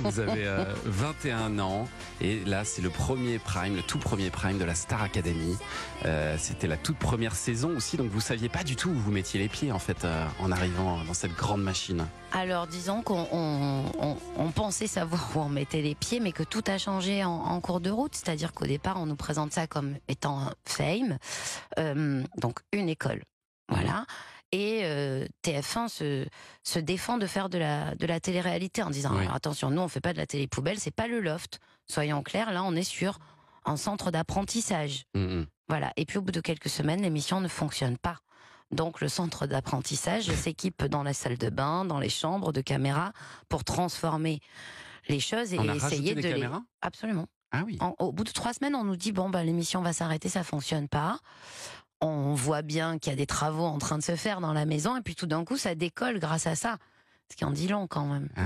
Vous avez 21 euh, ans et là c'est le premier prime, le tout premier prime de la Star Academy. Euh, c'était la toute première saison aussi, donc vous saviez pas du tout où vous mettiez les pieds en fait euh, en arrivant dans cette grande machine. Alors disons qu'on pensait savoir où on mettait les pieds, mais que tout a changé en, cours de route. C'est-à-dire qu'au départ on nous présente ça comme étant Fame, donc une école. Voilà. Et euh, TF1 se, se, défend de faire de la, de la télé-réalité en disant attention, nous on fait pas de la télé poubelle, c'est pas le loft. Soyons clairs, là on est sur un centre d'apprentissage. Mmh, mmh. Voilà. Et puis au bout de quelques semaines, l'émission ne fonctionne pas. Donc le centre d'apprentissage s'équipe dans la salle de bain, dans les chambres de caméras pour transformer les choses et on a essayer de caméras absolument. Ah oui. au bout de trois semaines, on nous dit bon bah l'émission va s'arrêter, ça fonctionne pas on voit bien qu'il y a des travaux en train de se faire dans la maison, et puis tout d'un coup, ça décolle grâce à ça. Ce qui en dit long quand même. Ah